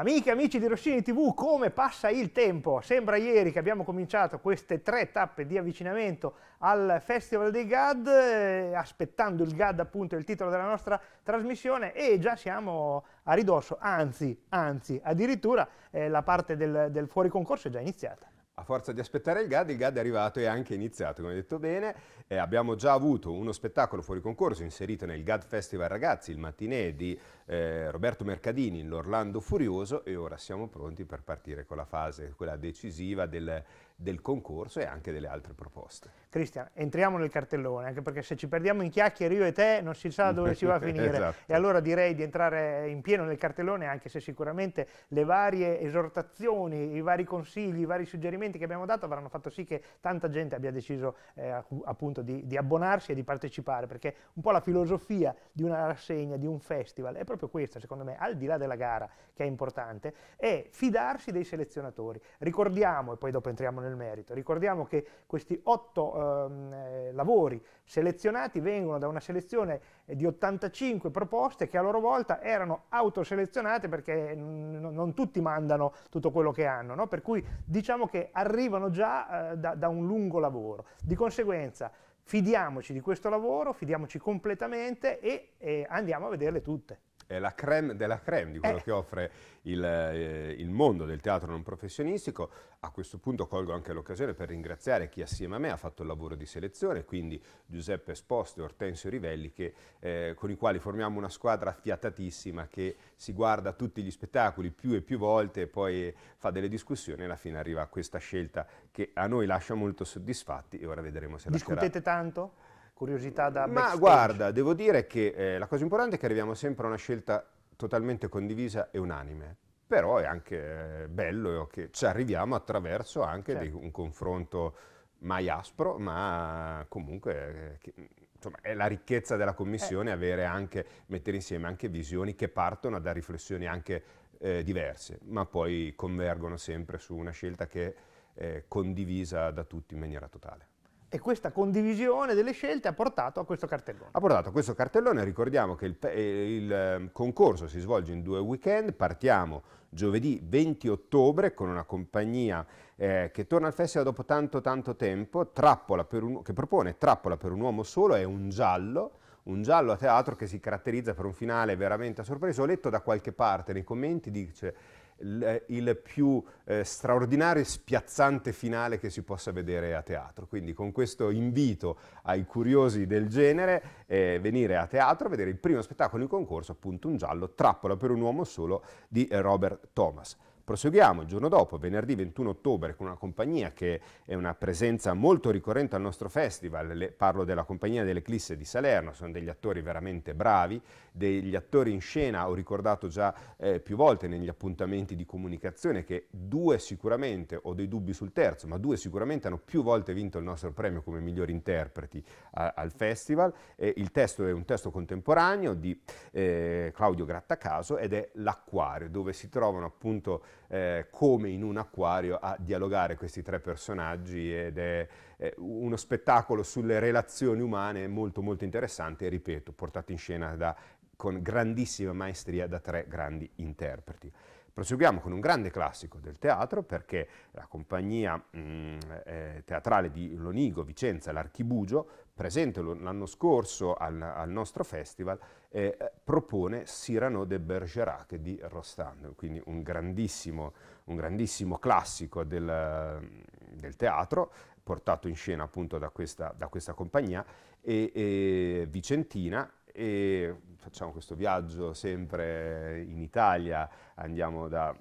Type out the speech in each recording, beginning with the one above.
Amiche e amici di Rossini TV, come passa il tempo? Sembra ieri che abbiamo cominciato queste tre tappe di avvicinamento al Festival dei GAD, eh, aspettando il GAD appunto il titolo della nostra trasmissione e già siamo a ridosso, anzi, anzi addirittura eh, la parte del, del fuori concorso è già iniziata a forza di aspettare il GAD, il GAD è arrivato e anche iniziato, come detto bene. Eh, abbiamo già avuto uno spettacolo fuori concorso inserito nel GAD Festival Ragazzi, il mattinè di eh, Roberto Mercadini, l'Orlando Furioso, e ora siamo pronti per partire con la fase, quella decisiva del del concorso e anche delle altre proposte. Cristian, entriamo nel cartellone, anche perché se ci perdiamo in chiacchiere io e te non si sa dove si va a finire. esatto. E allora direi di entrare in pieno nel cartellone, anche se sicuramente le varie esortazioni, i vari consigli, i vari suggerimenti che abbiamo dato avranno fatto sì che tanta gente abbia deciso eh, appunto di, di abbonarsi e di partecipare, perché un po' la filosofia di una rassegna, di un festival, è proprio questa secondo me, al di là della gara che è importante, è fidarsi dei selezionatori. Ricordiamo, e poi dopo entriamo nel nel merito. Ricordiamo che questi otto ehm, eh, lavori selezionati vengono da una selezione eh, di 85 proposte che a loro volta erano autoselezionate perché non tutti mandano tutto quello che hanno, no? per cui diciamo che arrivano già eh, da, da un lungo lavoro. Di conseguenza fidiamoci di questo lavoro, fidiamoci completamente e, e andiamo a vederle tutte è la creme della creme di quello eh. che offre il, eh, il, mondo del teatro non professionistico. A questo punto colgo anche l'occasione per ringraziare chi assieme a me ha fatto il lavoro di selezione, quindi Giuseppe Esposto e Ortensio Rivelli, che, eh, con i quali formiamo una squadra affiatatissima che si guarda tutti gli spettacoli più e più volte, poi fa delle discussioni e alla fine arriva a questa scelta che a noi lascia molto soddisfatti e ora vedremo se Discutete la Discutete tanto? curiosità da Ma backstage. guarda, devo dire che eh, la cosa importante è che arriviamo sempre a una scelta totalmente condivisa e unanime. Però è anche eh, bello che ci arriviamo attraverso anche certo. di un confronto mai aspro, ma comunque eh, che, insomma, è la ricchezza della commissione eh. anche, mettere insieme anche visioni che partono da riflessioni anche eh, diverse, ma poi convergono sempre su una scelta che è eh, condivisa da tutti in maniera totale. E questa condivisione delle scelte ha portato a questo cartellone. Ha portato a questo cartellone, ricordiamo che il, eh, il ehm, concorso si svolge in due weekend, partiamo giovedì 20 ottobre con una compagnia eh, che torna al festival dopo tanto tanto tempo, un, che propone Trappola per un uomo solo, è un giallo, un giallo a teatro che si caratterizza per un finale veramente a sorpresa, ho letto da qualche parte nei commenti, dice eh, il più eh, straordinario e spiazzante finale che si possa vedere a teatro. Quindi con questo invito ai curiosi del genere eh, venire a teatro a vedere il primo spettacolo in concorso, appunto un giallo, Trappola per un uomo solo di eh, Robert Thomas. Proseguiamo il giorno dopo, venerdì 21 ottobre, con una compagnia che è una presenza molto ricorrente al nostro festival, Le, parlo della compagnia dell'Eclisse di Salerno, sono degli attori veramente bravi, degli attori in scena, ho ricordato già eh, più volte negli appuntamenti di comunicazione che due sicuramente, ho dei dubbi sul terzo, ma due sicuramente hanno più volte vinto il nostro premio come migliori interpreti a, al festival. Eh, il testo è un testo contemporaneo di eh, Claudio Grattacaso ed è L'Acquario, dove si trovano appunto eh, come in un acquario a dialogare questi tre personaggi ed è, è uno spettacolo sulle relazioni umane molto molto interessante, ripeto, portato in scena da, con grandissima maestria da tre grandi interpreti. Proseguiamo con un grande classico del teatro perché la compagnia mh, mm, eh, teatrale di Lonigo, Vicenza, l'Archibugio, presente l'anno scorso al, al, nostro festival, eh, propone Cyrano de Bergerac di Rostand, quindi un grandissimo, un grandissimo classico del, del teatro, portato in scena appunto da questa, da questa compagnia e, e, vicentina e facciamo questo viaggio sempre in Italia, andiamo da,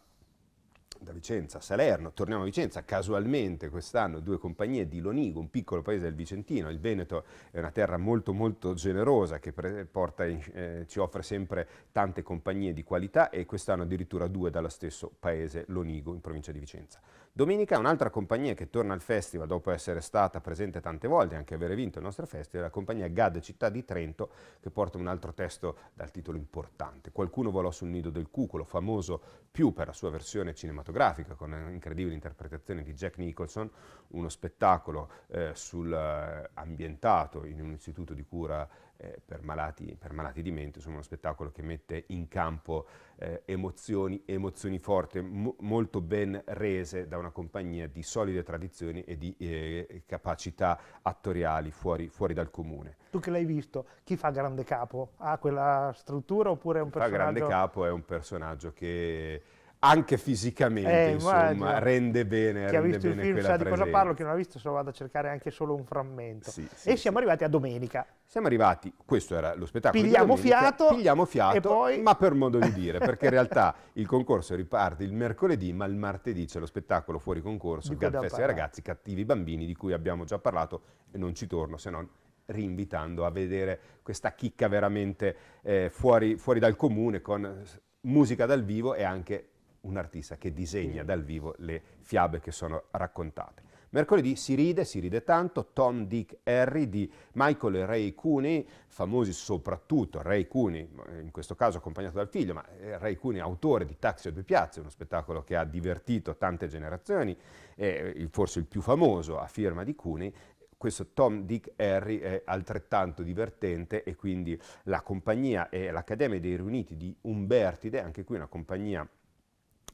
da Vicenza a Salerno, torniamo a Vicenza, casualmente quest'anno due compagnie di Lonigo, un piccolo paese del Vicentino, il Veneto è una terra molto molto generosa che porta, eh, ci offre sempre tante compagnie di qualità e quest'anno addirittura due dallo stesso paese Lonigo in provincia di Vicenza. Domenica un'altra compagnia che torna al festival dopo essere stata presente tante volte e anche avere vinto il nostro festival è la compagnia GAD Città di Trento che porta un altro testo dal titolo importante. Qualcuno volò sul nido del cuculo, famoso più per la sua versione cinematografica con incredibili interpretazione di Jack Nicholson, uno spettacolo eh, sul, eh, ambientato in un istituto di cura eh, per, malati, per, malati, di mente, insomma uno spettacolo che mette in campo eh, emozioni, emozioni forti, mo molto ben rese da una compagnia di solide tradizioni e di eh, capacità attoriali fuori, fuori, dal comune. Tu che l'hai visto, chi fa grande capo? Ha quella struttura oppure è un chi personaggio? Fa grande capo è un personaggio che anche fisicamente, eh, insomma, immagino. rende bene. Chi rende ha visto il film sa di cosa parlo, chi non l'ha visto se lo vado a cercare anche solo un frammento. Sì, sì, e sì. siamo arrivati a domenica. Siamo arrivati, questo era lo spettacolo. Pigliamo domenica, fiato. Pigliamo fiato, poi... ma per modo di dire, perché in realtà il concorso riparte il mercoledì, ma il martedì c'è lo spettacolo fuori concorso, Festa dei ragazzi, cattivi bambini, di cui abbiamo già parlato e non ci torno, se non rinvitando a vedere questa chicca veramente eh, fuori, fuori dal comune con musica dal vivo e anche un artista che disegna mm. dal vivo le fiabe che sono raccontate. Mercoledì si ride, si ride tanto, Tom, Dick, Harry di Michael e Ray Cooney, famosi soprattutto Ray Cooney, in questo caso accompagnato dal figlio, ma eh, Ray Cooney autore di Taxi a due piazze, uno spettacolo che ha divertito tante generazioni, eh, forse il più famoso a firma di Cooney, questo Tom Dick Harry è altrettanto divertente e quindi la compagnia e l'Accademia dei Riuniti di Umbertide, anche qui una compagnia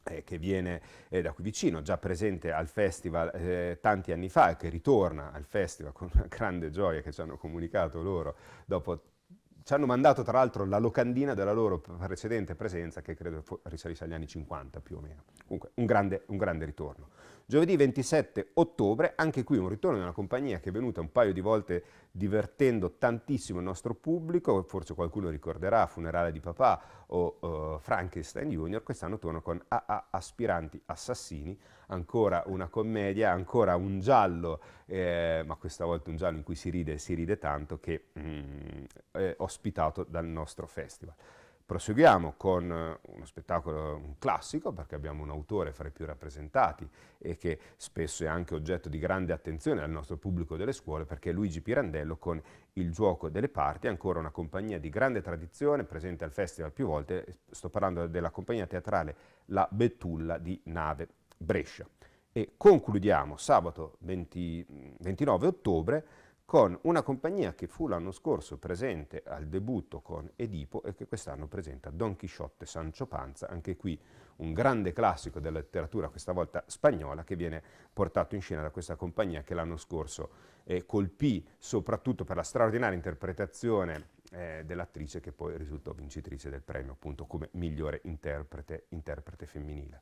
eh, che viene eh, da qui vicino, già presente al festival eh, tanti anni fa e che ritorna al festival con una grande gioia che ci hanno comunicato loro dopo ci hanno mandato tra l'altro la locandina della loro precedente presenza che credo risalisse agli anni 50 più o meno. Comunque un grande, un grande ritorno. Giovedì 27 ottobre, anche qui un ritorno di una compagnia che è venuta un paio di volte divertendo tantissimo il nostro pubblico, forse qualcuno ricorderà Funerale di Papà o uh, Frankenstein Junior, quest'anno torno con AA Aspiranti Assassini, ancora una commedia, ancora un giallo, eh, ma questa volta un giallo in cui si ride e si ride tanto che mm, è ospitato dal nostro festival. Proseguiamo con eh, uno spettacolo classico perché abbiamo un autore fra i più rappresentati e che spesso è anche oggetto di grande attenzione al nostro pubblico delle scuole perché è Luigi Pirandello con Il gioco delle parti, ancora una compagnia di grande tradizione presente al festival più volte, sto parlando della compagnia teatrale La Betulla di Nave Brescia. E concludiamo sabato 20, 29 mm, ottobre con una compagnia che fu l'anno scorso presente al debutto con Edipo e che quest'anno presenta Don Chisciotte Sancho Panza, anche qui un grande classico della letteratura, questa volta spagnola, che viene portato in scena da questa compagnia che l'anno scorso eh, colpì soprattutto per la straordinaria interpretazione eh, dell'attrice che poi risultò vincitrice del premio appunto come migliore interprete, interprete femminile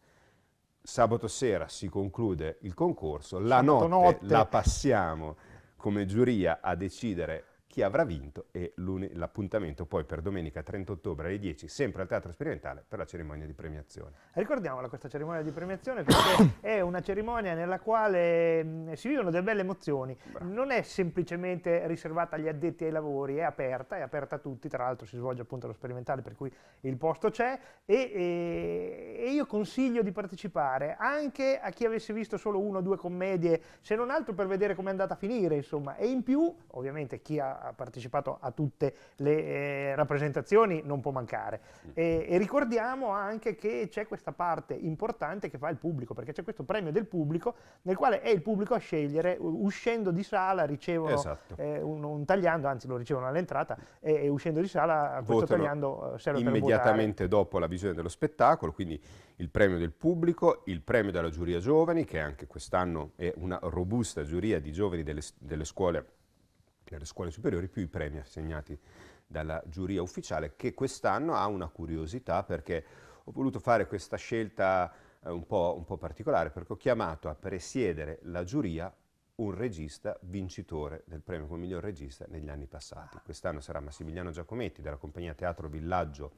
sabato sera si conclude il concorso, la notte, notte, la passiamo come giuria a decidere chi avrà vinto e l'appuntamento poi per domenica 30 ottobre alle 10 sempre al Teatro Sperimentale per la cerimonia di premiazione. Ricordiamola questa cerimonia di premiazione perché è una cerimonia nella quale mh, mm, si vivono delle belle emozioni, Bravo. non è semplicemente riservata agli addetti ai lavori, è aperta, è aperta a tutti, tra l'altro si svolge appunto lo sperimentale per cui il posto c'è e, e, eh, e io consiglio di partecipare anche a chi avesse visto solo uno o due commedie, se non altro per vedere come è andata a finire insomma e in più ovviamente chi ha partecipato a tutte le eh, rappresentazioni, non può mancare. Mm. E, e ricordiamo anche che c'è questa parte importante che fa il pubblico, perché c'è questo premio del pubblico nel quale è il pubblico a scegliere, uscendo di sala ricevono esatto. eh, un, un, tagliando, anzi lo ricevono all'entrata e, e, uscendo di sala questo Votano tagliando eh, serve immediatamente dopo la visione dello spettacolo, quindi il premio del pubblico, il premio della giuria giovani, che anche quest'anno è una robusta giuria di giovani delle, delle scuole nelle scuole superiori più i premi assegnati dalla giuria ufficiale che quest'anno ha una curiosità perché ho voluto fare questa scelta eh, un, po', un po' particolare perché ho chiamato a presiedere la giuria un regista vincitore del premio come miglior regista negli anni passati. Ah. Quest'anno sarà Massimiliano Giacometti della compagnia Teatro Villaggio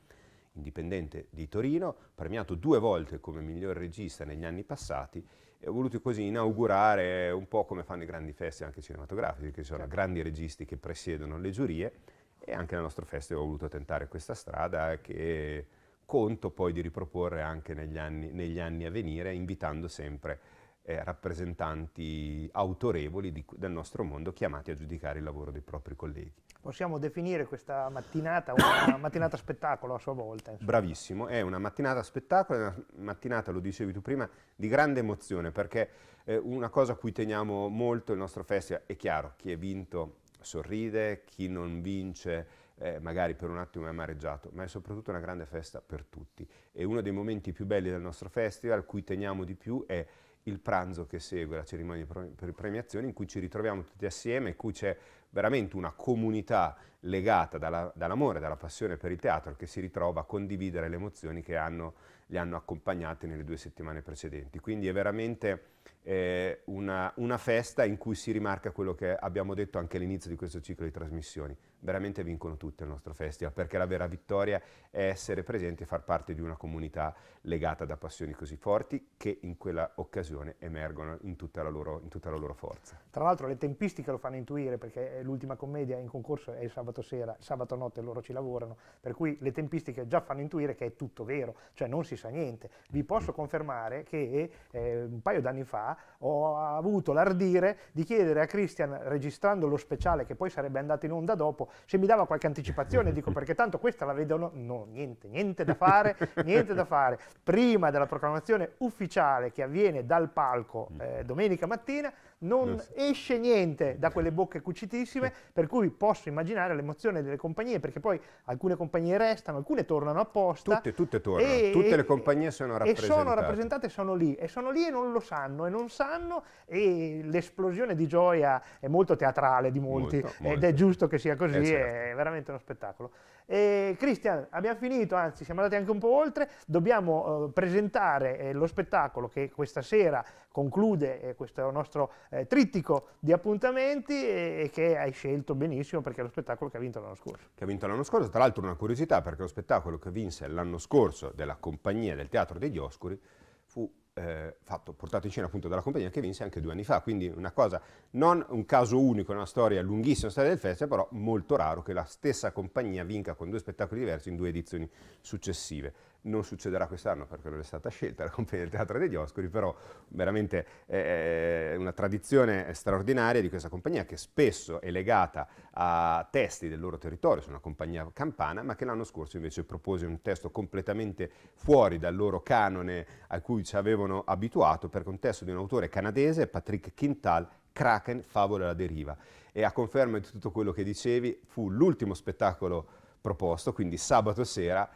indipendente di Torino, premiato due volte come miglior regista negli anni passati e ho voluto così inaugurare un po' come fanno i grandi feste anche cinematografici, che sono certo. grandi registi che presiedono le giurie e anche nel nostro festival ho voluto tentare questa strada che conto poi di riproporre anche negli anni, negli anni a venire, invitando sempre eh, rappresentanti autorevoli di, del nostro mondo chiamati a giudicare il lavoro dei propri colleghi possiamo definire questa mattinata una mattinata spettacolo a sua volta. Insomma. Bravissimo, è una mattinata spettacolo, è una mattinata, lo dicevi tu prima, di grande emozione, perché eh, una cosa a cui teniamo molto il nostro festival, è chiaro, chi è vinto sorride, chi non vince eh, magari per un attimo è amareggiato, ma è soprattutto una grande festa per tutti. E uno dei momenti più belli del nostro festival, cui teniamo di più, è il pranzo che segue la cerimonia per premiazione in cui ci ritroviamo tutti assieme, in cui c'è veramente una comunità legata dalla, dall'amore, dalla passione per il teatro che si ritrova a condividere le emozioni che hanno, le hanno accompagnate nelle due settimane precedenti. Quindi è veramente eh, una, una festa in cui si rimarca quello che abbiamo detto anche all'inizio di questo ciclo di trasmissioni. Veramente vincono tutte il nostro festival perché la vera vittoria è essere presenti e far parte di una comunità legata da passioni così forti che in quella occasione emergono in tutta la loro, in tutta la loro forza. Tra l'altro le tempistiche lo fanno intuire perché eh, l'ultima commedia in concorso è il sabato sera, il sabato notte loro ci lavorano, per cui le tempistiche già fanno intuire che è tutto vero, cioè non si sa niente. Vi posso confermare che eh, un paio d'anni fa ho avuto l'ardire di chiedere a Christian, registrando lo speciale che poi sarebbe andato in onda dopo, se mi dava qualche anticipazione, dico perché tanto questa la vedono, no, niente, niente da fare, niente da fare. Prima della proclamazione ufficiale che avviene dal palco mm. eh, domenica mattina, non esce niente da quelle bocche cucitissime, per cui posso immaginare l'emozione delle compagnie, perché poi alcune compagnie restano, alcune tornano apposta. Tutte, tutte tornano, e, tutte le compagnie sono rappresentate. E sono rappresentate, sono lì, e sono lì e non lo sanno, e non sanno, e l'esplosione di gioia è molto teatrale di molti, molto, molto. ed è giusto che sia così, eh, è, certo. è veramente uno spettacolo. Cristian, abbiamo finito, anzi siamo andati anche un po' oltre, dobbiamo eh, presentare eh, lo spettacolo che questa sera conclude eh, questo nostro eh, trittico di appuntamenti e, che hai scelto benissimo perché è lo spettacolo che ha vinto l'anno scorso. Che ha vinto l'anno scorso, tra l'altro una curiosità perché lo spettacolo che vinse l'anno scorso della compagnia del Teatro degli Oscuri fu eh, fatto, portato in scena appunto dalla compagnia che vinse anche due anni fa, quindi una cosa, non un caso unico, una storia lunghissima, storia del festival, però molto raro che la stessa compagnia vinca con due spettacoli diversi in due edizioni successive non succederà quest'anno perché non è stata scelta la compagnia del Teatro degli Oscuri, però veramente è una tradizione straordinaria di questa compagnia che spesso è legata a testi del loro territorio, sono una compagnia campana, ma che l'anno scorso invece propose un testo completamente fuori dal loro canone a cui ci avevano abituato, per contesto di un autore canadese, Patrick Quintal, Kraken, Favola alla deriva. E a conferma di tutto quello che dicevi, fu l'ultimo spettacolo proposto, quindi sabato sera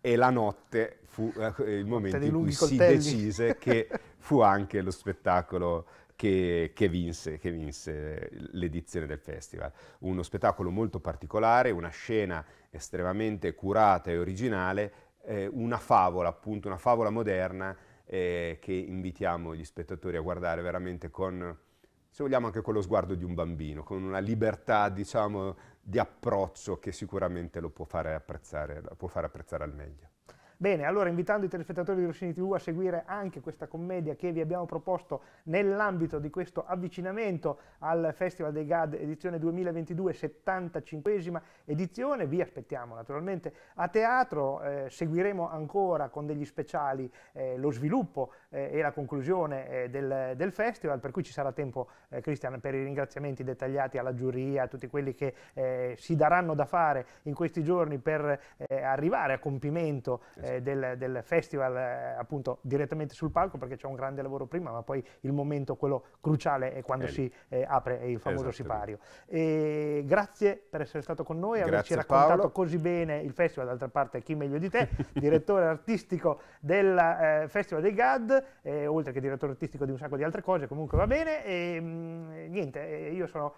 e la notte fu eh, il momento cioè, in cui si decise che fu anche lo spettacolo che, che, vinse, che vinse l'edizione del festival. Uno spettacolo molto particolare, una scena estremamente curata e originale, eh, una favola, appunto una favola moderna eh, che invitiamo gli spettatori a guardare veramente con, se vogliamo, anche con lo sguardo di un bambino, con una libertà, diciamo, di approccio che sicuramente lo può fare apprezzare, può fare apprezzare al meglio. Bene, allora invitando i telespettatori di Rossini TV a seguire anche questa commedia che vi abbiamo proposto nell'ambito di questo avvicinamento al Festival dei GAD edizione 2022, 75esima edizione, vi aspettiamo naturalmente a teatro, eh, seguiremo ancora con degli speciali eh, lo sviluppo eh, e la conclusione eh, del, del, festival, per cui ci sarà tempo eh, Cristian per i ringraziamenti dettagliati alla giuria, a tutti quelli che eh, si daranno da fare in questi giorni per arrivare a compimento eh, del, del, festival eh, appunto direttamente sul palco perché c'è un grande lavoro prima, ma poi il momento, quello cruciale, è quando è eh, si eh, apre il famoso esatto. sipario. E grazie per essere stato con noi, grazie, averci raccontato Paolo. così bene il festival, d'altra parte chi meglio di te, direttore artistico del eh, Festival dei GAD, oltre che direttore artistico di un sacco di altre cose, comunque va bene. E, mh, mm, niente, io sono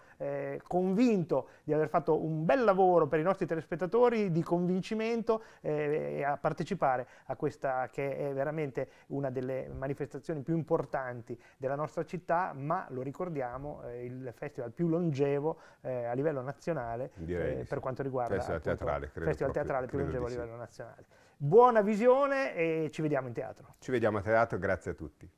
convinto di aver fatto un bel lavoro per i nostri telespettatori di convincimento a partecipare partecipare a questa che è veramente una delle manifestazioni più importanti della nostra città, ma lo ricordiamo, eh, il festival più longevo eh, a livello nazionale eh, per quanto riguarda il festival appunto, teatrale, festival proprio, teatrale più longevo a livello sì. nazionale. Buona visione e ci vediamo in teatro. Ci vediamo a teatro, grazie a tutti.